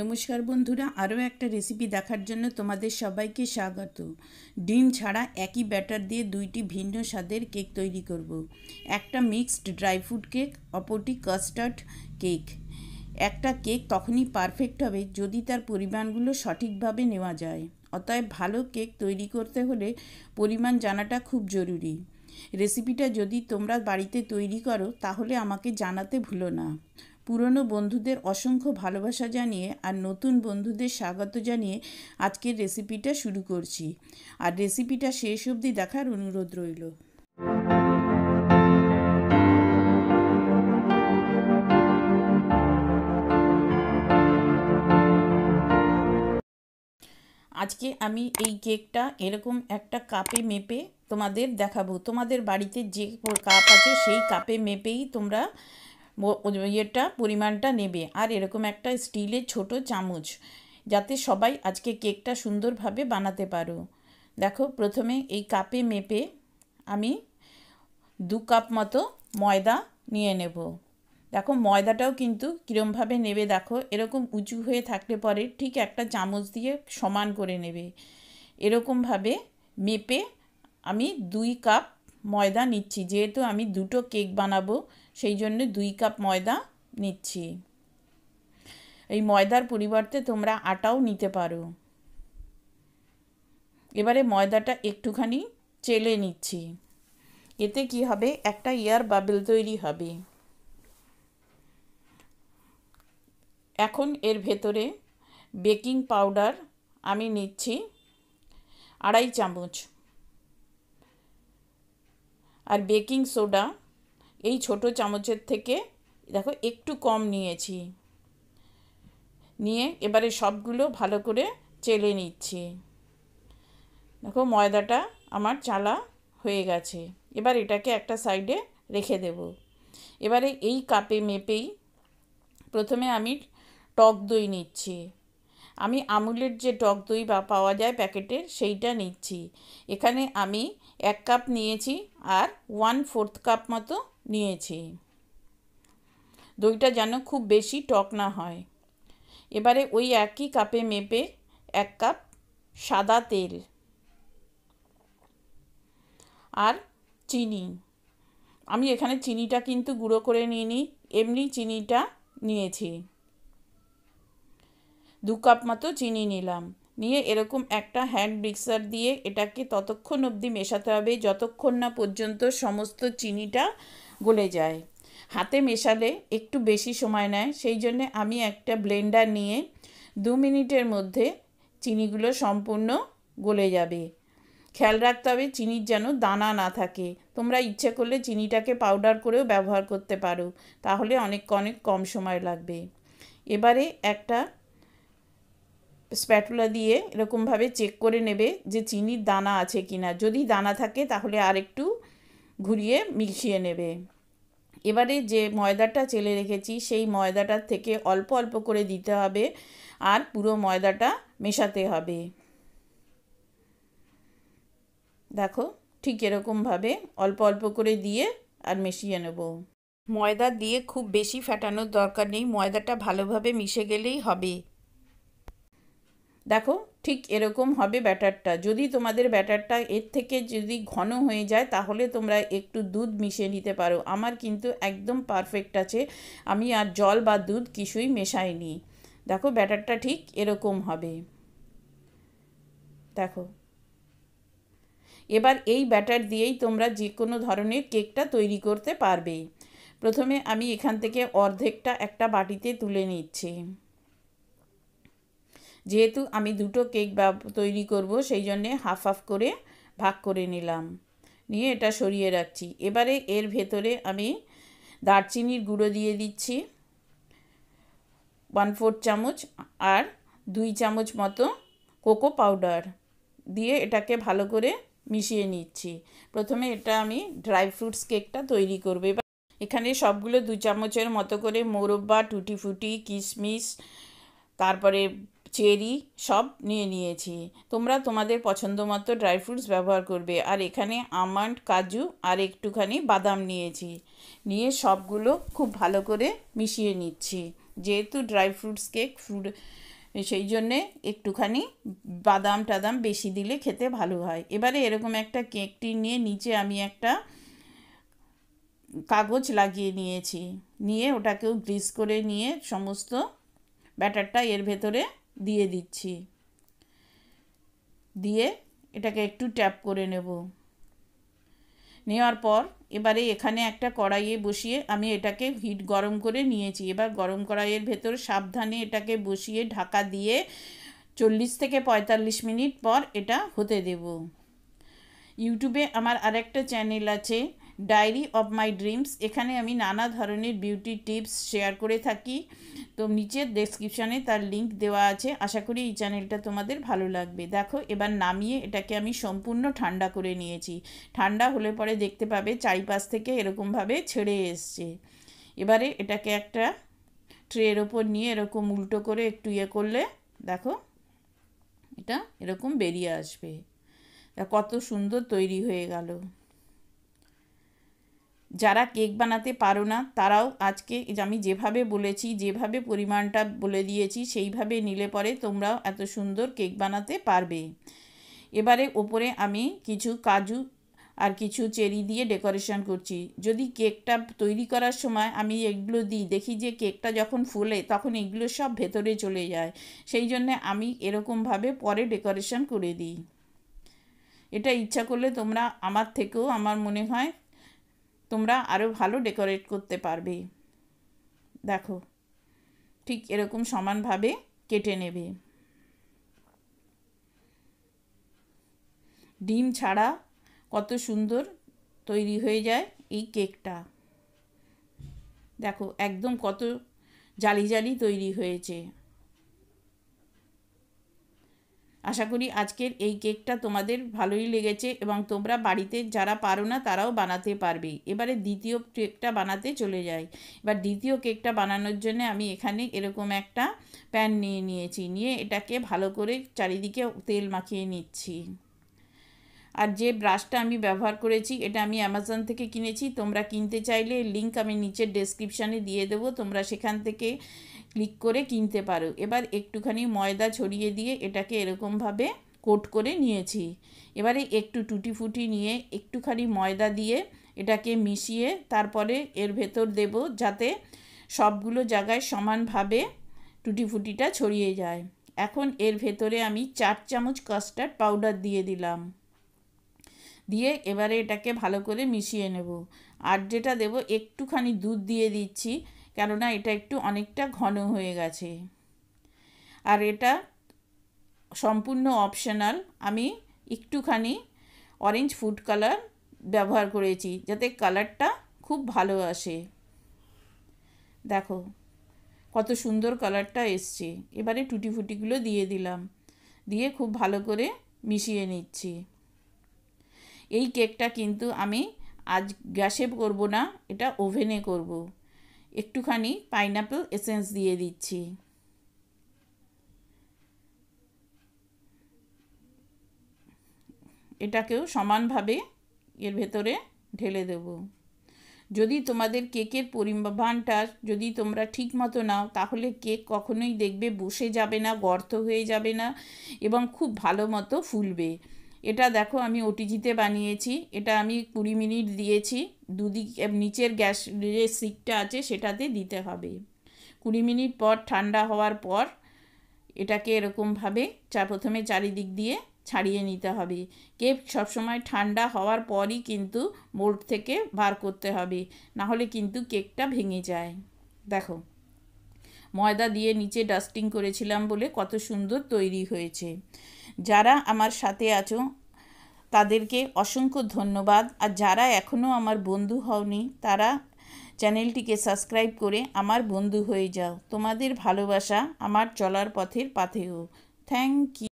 নমস্কার বন্ধুরা আরও একটা রেসিপি দেখার জন্য তোমাদের সবাইকে স্বাগত ডিম ছাড়া একই ব্যাটার দিয়ে দুইটি ভিন্ন স্বাদের কেক তৈরি করব। একটা মিক্সড ড্রাই ফ্রুট কেক অপরটি কাস্টার্ড কেক একটা কেক তখনই পারফেক্ট হবে যদি তার পরিমাণগুলো সঠিকভাবে নেওয়া যায় অতএব ভালো কেক তৈরি করতে হলে পরিমাণ জানাটা খুব জরুরি রেসিপিটা যদি তোমরা বাড়িতে তৈরি করো তাহলে আমাকে জানাতে ভুলো না পুরনো বন্ধুদের অসংখ্য ভালোবাসা জানিয়ে আর নতুন বন্ধুদের স্বাগত জানিয়ে আজকের রেসিপিটা শুরু করছি আর রেসিপিটা শেষ অবধি দেখার অনুরোধ রইল আজকে আমি এই কেকটা এরকম একটা কাপে মেপে তোমাদের দেখাবো তোমাদের বাড়িতে যে কাপ আছে সেই কাপে মেপেই তোমরা ইয়েটা পরিমাণটা নেবে আর এরকম একটা স্টিলের ছোট চামচ যাতে সবাই আজকে কেকটা সুন্দরভাবে বানাতে পারো দেখো প্রথমে এই কাপে মেপে আমি দু কাপ মতো ময়দা নিয়ে নেব দেখো ময়দাটাও কিন্তু কীরমভাবে নেবে দেখো এরকম উঁচু হয়ে থাকলে পরে ঠিক একটা চামচ দিয়ে সমান করে নেবে এরকমভাবে মেপে আমি দুই কাপ ময়দা নিচ্ছি যেহেতু আমি দুটো কেক বানাবো সেই জন্য দুই কাপ ময়দা নিচ্ছি এই ময়দার পরিবর্তে তোমরা আটাও নিতে পারো এবারে ময়দাটা একটুখানি চেলে নিচ্ছি এতে কি হবে একটা ইয়ার বাবেল তৈরি হবে এখন এর ভেতরে বেকিং পাউডার আমি নিচ্ছি আড়াই চামচ আর বেকিং সোডা এই ছোট চামচের থেকে দেখো একটু কম নিয়েছি নিয়ে এবারে সবগুলো ভালো করে চেলে নিচ্ছি দেখো ময়দাটা আমার চালা হয়ে গেছে এবার এটাকে একটা সাইডে রেখে দেব এবারে এই কাপে মেপেই প্রথমে আমি টক দই নিচ্ছি আমি আমুলের যে টক দই বা পাওয়া যায় প্যাকেটের সেইটা নিচ্ছি এখানে আমি এক কাপ নিয়েছি আর ওয়ান ফোর্থ কাপ মতো নিয়েছি দইটা যেন খুব বেশি টক না হয় এবারে ওই একই কাপে মেপে এক কাপ সাদা তেল আর চিনি আমি এখানে চিনিটা কিন্তু গুঁড়ো করে নিইনি এমনি চিনিটা নিয়েছি দু কাপ মতো চিনি নিলাম নিয়ে এরকম একটা হ্যান্ড মিক্সার দিয়ে এটাকে ততক্ষণ অবধি মেশাতে হবে যতক্ষণ না পর্যন্ত সমস্ত চিনিটা গলে যায় হাতে মেশালে একটু বেশি সময় নেয় সেই জন্যে আমি একটা ব্লেন্ডার নিয়ে দু মিনিটের মধ্যে চিনিগুলো সম্পূর্ণ গলে যাবে খেয়াল রাখতে হবে চিনির যেন দানা না থাকে তোমরা ইচ্ছে করলে চিনিটাকে পাউডার করেও ব্যবহার করতে পারো তাহলে অনেক অনেক কম সময় লাগবে এবারে একটা স্প্যাটুলা দিয়ে এরকমভাবে চেক করে নেবে যে চিনির দানা আছে কি না যদি দানা থাকে তাহলে আর একটু ঘুরিয়ে মিশিয়ে নেবে এবারে যে ময়দাটা চেলে রেখেছি সেই ময়দাটার থেকে অল্প অল্প করে দিতে হবে আর পুরো ময়দাটা মেশাতে হবে দেখো ঠিক এরকমভাবে অল্প অল্প করে দিয়ে আর মিশিয়ে নেব ময়দা দিয়ে খুব বেশি ফ্যাটানোর দরকার নেই ময়দাটা ভালোভাবে মিশে গেলেই হবে দেখো ঠিক এরকম হবে ব্যাটারটা যদি তোমাদের ব্যাটারটা এর থেকে যদি ঘন হয়ে যায় তাহলে তোমরা একটু দুধ মিশিয়ে নিতে পারো আমার কিন্তু একদম পারফেক্ট আছে আমি আর জল বা দুধ কিছুই মেশাইনি দেখো ব্যাটারটা ঠিক এরকম হবে দেখো এবার এই ব্যাটার দিয়েই তোমরা যে কোনো ধরনের কেকটা তৈরি করতে পারবে প্রথমে আমি এখান থেকে অর্ধেকটা একটা বাটিতে তুলে নিচ্ছি যেহেতু আমি দুটো কেক তৈরি করব সেই জন্যে হাফ হাফ করে ভাগ করে নিলাম নিয়ে এটা সরিয়ে রাখছি এবারে এর ভেতরে আমি দারচিনির গুঁড়ো দিয়ে দিচ্ছি ওয়ান ফোর চামচ আর দুই চামচ মতো কোকো পাউডার দিয়ে এটাকে ভালো করে মিশিয়ে নিচ্ছি প্রথমে এটা আমি ড্রাই ফ্রুটস কেকটা তৈরি করবো এবার এখানে সবগুলো দু চামচের মতো করে মোরব্বা টুটি ফুটি কিশমিশ তারপরে চেরি সব নিয়ে নিয়েছি তোমরা তোমাদের পছন্দ মতো ড্রাই ফ্রুটস ব্যবহার করবে আর এখানে আমন্ড কাজু আর একটুখানি বাদাম নিয়েছি নিয়ে সবগুলো খুব ভালো করে মিশিয়ে নিচ্ছি যেহেতু ড্রাই ফ্রুটস কেক ফ্রুট সেই জন্যে একটুখানি বাদাম টাদাম বেশি দিলে খেতে ভালো হয় এবারে এরকম একটা কেকটি নিয়ে নিচে আমি একটা কাগজ লাগিয়ে নিয়েছি নিয়ে ওটাকেও গ্রিস করে নিয়ে সমস্ত ব্যাটারটা এর ভেতরে দিয়ে দিচ্ছি দিয়ে এটাকে একটু ট্যাপ করে নেব নেওয়ার পর এবারে এখানে একটা কড়াইয়ে বসিয়ে আমি এটাকে হিট গরম করে নিয়েছি এবার গরম কড়াইয়ের ভেতর সাবধানে এটাকে বসিয়ে ঢাকা দিয়ে চল্লিশ থেকে পঁয়তাল্লিশ মিনিট পর এটা হতে দেব ইউটিউবে আমার আরেকটা চ্যানেল আছে ডায়েরি অফ মাই ড্রিমস এখানে আমি নানা ধরনের বিউটি টিপস শেয়ার করে থাকি তো নিচের ডেসক্রিপশানে তার লিংক দেওয়া আছে আশা করি এই চ্যানেলটা তোমাদের ভালো লাগবে দেখো এবার নামিয়ে এটাকে আমি সম্পূর্ণ ঠান্ডা করে নিয়েছি ঠান্ডা হলে পরে দেখতে পাবে চারিপাশ থেকে এরকমভাবে ছেড়ে এসছে এবারে এটাকে একটা ট্রের ওপর নিয়ে এরকম উল্টো করে একটু ইয়ে করলে দেখো এটা এরকম বেরিয়ে আসবে কত সুন্দর তৈরি হয়ে গেল যারা কেক বানাতে পারো না তারাও আজকে আমি যেভাবে বলেছি যেভাবে পরিমাণটা বলে দিয়েছি সেইভাবে নিলে পরে তোমরাও এত সুন্দর কেক বানাতে পারবে এবারে ওপরে আমি কিছু কাজু আর কিছু চেরি দিয়ে ডেকোরেশন করছি যদি কেকটা তৈরি করার সময় আমি এগুলো দিই দেখি যে কেকটা যখন ফুলে তখন এগুলো সব ভেতরে চলে যায় সেই জন্যে আমি এরকমভাবে পরে ডেকোরেশন করে দিই এটা ইচ্ছা করলে তোমরা আমার থেকেও আমার মনে হয় তোমরা আরও ভালো ডেকোরেট করতে পারবে দেখো ঠিক এরকম সমানভাবে কেটে নেবে ডিম ছাড়া কত সুন্দর তৈরি হয়ে যায় এই কেকটা দেখো একদম কত জালি জালি তৈরি হয়েছে আশা করি আজকের এই কেকটা তোমাদের ভালোই লেগেছে এবং তোমরা বাড়িতে যারা পারো না তারাও বানাতে পারবে এবারে দ্বিতীয় কেকটা বানাতে চলে যাই এবার দ্বিতীয় কেকটা বানানোর জন্য আমি এখানে এরকম একটা প্যান নিয়ে নিয়েছি নিয়ে এটাকে ভালো করে চারিদিকে তেল মাখিয়ে নিচ্ছি আর যে ব্রাশটা আমি ব্যবহার করেছি এটা আমি অ্যামাজন থেকে কিনেছি তোমরা কিনতে চাইলে লিঙ্ক আমি নিচের ডেসক্রিপশানে দিয়ে দেবো তোমরা সেখান থেকে ক্লিক করে কিনতে পারো এবার একটুখানি ময়দা ছড়িয়ে দিয়ে এটাকে এরকমভাবে কোট করে নিয়েছি এবারে একটু টুটি ফুটি নিয়ে একটুখানি ময়দা দিয়ে এটাকে মিশিয়ে তারপরে এর ভেতর দেব যাতে সবগুলো জায়গায় সমানভাবে টুটি ফুটিটা ছড়িয়ে যায় এখন এর ভেতরে আমি চার চামচ কাস্টার্ড পাউডার দিয়ে দিলাম দিয়ে এবারে এটাকে ভালো করে মিশিয়ে নেব আর যেটা দেব একটুখানি দুধ দিয়ে দিচ্ছি কেননা এটা একটু অনেকটা ঘন হয়ে গেছে আর এটা সম্পূর্ণ অপশনাল আমি একটুখানি অরেঞ্জ ফুড কালার ব্যবহার করেছি যাতে কালারটা খুব ভালো আসে দেখো কত সুন্দর কালারটা এসছে এবারে টুটি ফুটিগুলো দিয়ে দিলাম দিয়ে খুব ভালো করে মিশিয়ে নিচ্ছি এই কেকটা কিন্তু আমি আজ গ্যাসে করব না এটা ওভেনে করব। একটুখানি পাইনাপেল এসেন্স দিয়ে দিচ্ছি এটাকেও সমানভাবে এর ভেতরে ঢেলে দেব যদি তোমাদের কেকের পরিমাণটা যদি তোমরা ঠিক মতো নাও তাহলে কেক কখনোই দেখবে বসে যাবে না গর্ত হয়ে যাবে না এবং খুব ভালো মতো ফুলবে এটা দেখো আমি ওটিজিতে বানিয়েছি এটা আমি কুড়ি মিনিট দিয়েছি দুদিক নিচের গ্যাস যে সিকটা আছে সেটাতে দিতে হবে কুড়ি মিনিট পর ঠান্ডা হওয়ার পর এটাকে এরকমভাবে চা প্রথমে চারিদিক দিয়ে ছাড়িয়ে নিতে হবে কেক সবসময় ঠান্ডা হওয়ার পরই কিন্তু মোল্ড থেকে বার করতে হবে নাহলে কিন্তু কেকটা ভেঙে যায় দেখো ময়দা দিয়ে নিচে ডাস্টিং করেছিলাম বলে কত সুন্দর তৈরি হয়েছে যারা আমার সাথে আছো তাদেরকে অসংখ্য ধন্যবাদ আর যারা এখনও আমার বন্ধু হওনি তারা চ্যানেলটিকে সাবস্ক্রাইব করে আমার বন্ধু হয়ে যাও তোমাদের ভালোবাসা আমার চলার পথের পাথেও থ্যাংক ইউ